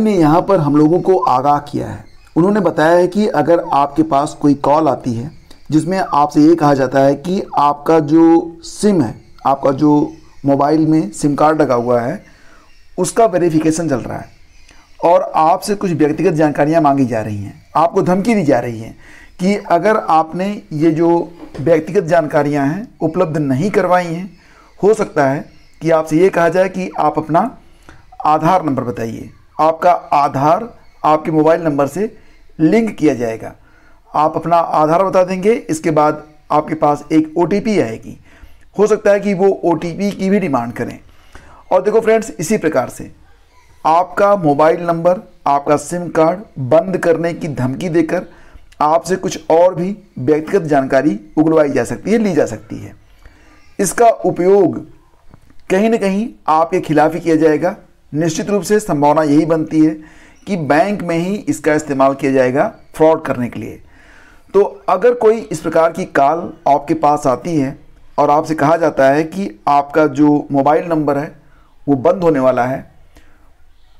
ने यहाँ पर हम लोगों को आगाह किया है उन्होंने बताया है कि अगर आपके पास कोई कॉल आती है जिसमें आपसे ये कहा जाता है कि आपका जो सिम है आपका जो मोबाइल में सिम कार्ड लगा हुआ है उसका वेरिफिकेशन चल रहा है और आपसे कुछ व्यक्तिगत जानकारियाँ मांगी जा रही हैं आपको धमकी दी जा रही है कि अगर आपने ये जो व्यक्तिगत जानकारियाँ हैं उपलब्ध नहीं करवाई हैं हो सकता है कि आपसे ये कहा जाए कि आप अपना आधार नंबर बताइए आपका आधार आपके मोबाइल नंबर से लिंक किया जाएगा आप अपना आधार बता देंगे इसके बाद आपके पास एक ओ आएगी हो सकता है कि वो ओ की भी डिमांड करें और देखो फ्रेंड्स इसी प्रकार से आपका मोबाइल नंबर आपका सिम कार्ड बंद करने की धमकी देकर आपसे कुछ और भी व्यक्तिगत जानकारी उगलवाई जा सकती है ली जा सकती है इसका उपयोग कहीं ना कहीं आपके खिलाफ ही किया जाएगा निश्चित रूप से संभावना यही बनती है कि बैंक में ही इसका इस्तेमाल किया जाएगा फ्रॉड करने के लिए तो अगर कोई इस प्रकार की कॉल आपके पास आती है और आपसे कहा जाता है कि आपका जो मोबाइल नंबर है वो बंद होने वाला है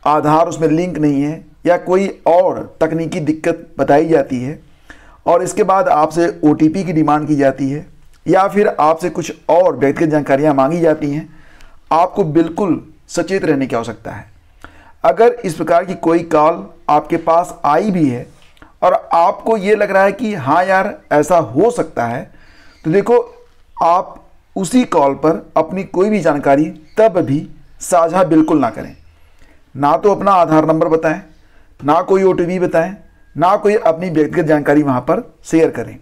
आधार उसमें लिंक नहीं है या कोई और तकनीकी दिक्कत बताई जाती है और इसके बाद आपसे ओ की डिमांड की जाती है या फिर आपसे कुछ और व्यक्तिगत जानकारियाँ मांगी जाती हैं आपको बिल्कुल सचेत रहने की आवश्यकता है अगर इस प्रकार की कोई कॉल आपके पास आई भी है और आपको ये लग रहा है कि हाँ यार ऐसा हो सकता है तो देखो आप उसी कॉल पर अपनी कोई भी जानकारी तब भी साझा बिल्कुल ना करें ना तो अपना आधार नंबर बताएं ना कोई ओ बताएं ना कोई अपनी व्यक्तिगत जानकारी वहाँ पर शेयर करें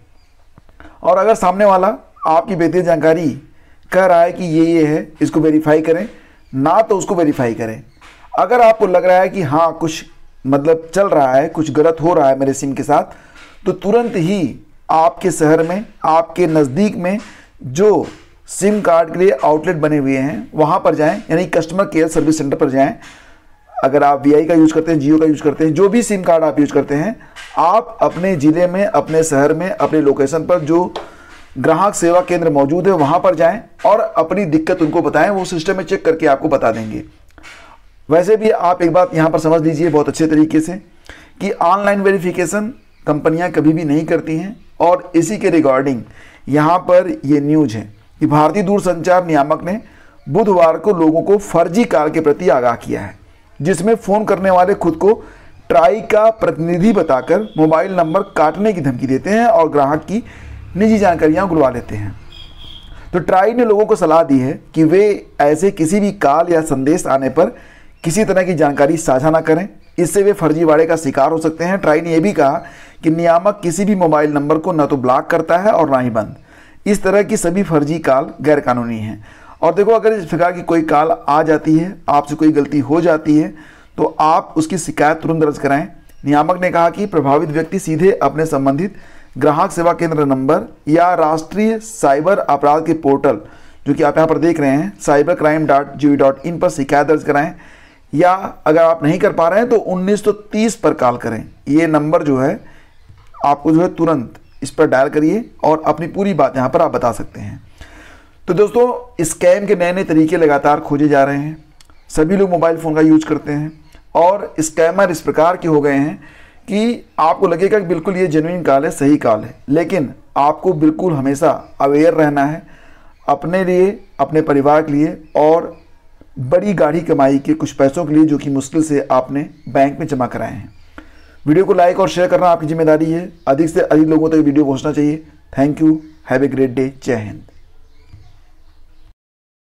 और अगर सामने वाला आपकी व्यक्तिगत जानकारी कह रहा है कि ये ये है इसको वेरीफाई करें ना तो उसको वेरीफाई करें अगर आपको लग रहा है कि हाँ कुछ मतलब चल रहा है कुछ गलत हो रहा है मेरे सिम के साथ तो तुरंत ही आपके शहर में आपके नज़दीक में जो सिम कार्ड के लिए आउटलेट बने हुए हैं वहाँ पर जाएं यानी कस्टमर केयर सर्विस सेंटर पर जाएं अगर आप वी का यूज़ करते हैं जियो का यूज़ करते हैं जो भी सिम कार्ड आप यूज़ करते हैं आप अपने ज़िले में अपने शहर में अपने लोकेशन पर जो ग्राहक सेवा केंद्र मौजूद है वहां पर जाएं और अपनी दिक्कत उनको बताएं वो सिस्टम में चेक करके आपको बता देंगे वैसे भी आप एक बात यहाँ पर समझ लीजिए बहुत अच्छे तरीके से कि ऑनलाइन वेरिफिकेशन कंपनियां कभी भी नहीं करती हैं और इसी के रिगार्डिंग यहाँ पर ये न्यूज है कि भारतीय दूरसंचार नियामक ने बुधवार को लोगों को फर्जी कार के प्रति आगाह किया है जिसमें फ़ोन करने वाले खुद को ट्राई का प्रतिनिधि बताकर मोबाइल नंबर काटने की धमकी देते हैं और ग्राहक की निजी जानकारियाँ उगलवा लेते हैं तो ट्राई ने लोगों को सलाह दी है कि वे ऐसे किसी भी काल या संदेश आने पर किसी तरह की जानकारी साझा ना करें इससे वे फर्जीवाड़े का शिकार हो सकते हैं ट्राई ने यह भी कहा कि नियामक किसी भी मोबाइल नंबर को न तो ब्लॉक करता है और ना ही बंद इस तरह की सभी फर्जी कॉल गैरकानूनी हैं और देखो अगर इस प्रकार की कोई कॉल आ जाती है आपसे कोई गलती हो जाती है तो आप उसकी शिकायत तुरंत दर्ज कराएं नियामक ने कहा कि प्रभावित व्यक्ति सीधे अपने संबंधित ग्राहक सेवा केंद्र नंबर या राष्ट्रीय साइबर अपराध के पोर्टल जो कि आप यहाँ पर देख रहे हैं cyber crime dot G dot in पर शिकायत दर्ज कराएं या अगर आप नहीं कर पा रहे हैं तो 1930 पर कॉल करें ये नंबर जो है आपको जो है तुरंत इस पर डायल करिए और अपनी पूरी बात यहाँ पर आप बता सकते हैं तो दोस्तों स्कैम के नए नए तरीके लगातार खोजे जा रहे हैं सभी लोग मोबाइल फ़ोन का यूज करते हैं और स्कैमर इस प्रकार के हो गए हैं कि आपको लगेगा कि बिल्कुल ये जेनुइन काल है सही काल है लेकिन आपको बिल्कुल हमेशा अवेयर रहना है अपने लिए अपने परिवार के लिए और बड़ी गाढ़ी कमाई के कुछ पैसों के लिए जो कि मुश्किल से आपने बैंक में जमा कराए हैं वीडियो को लाइक और शेयर करना आपकी जिम्मेदारी है अधिक से अधिक लोगों तक वीडियो पहुँचना चाहिए thank you have a great day Jai Hind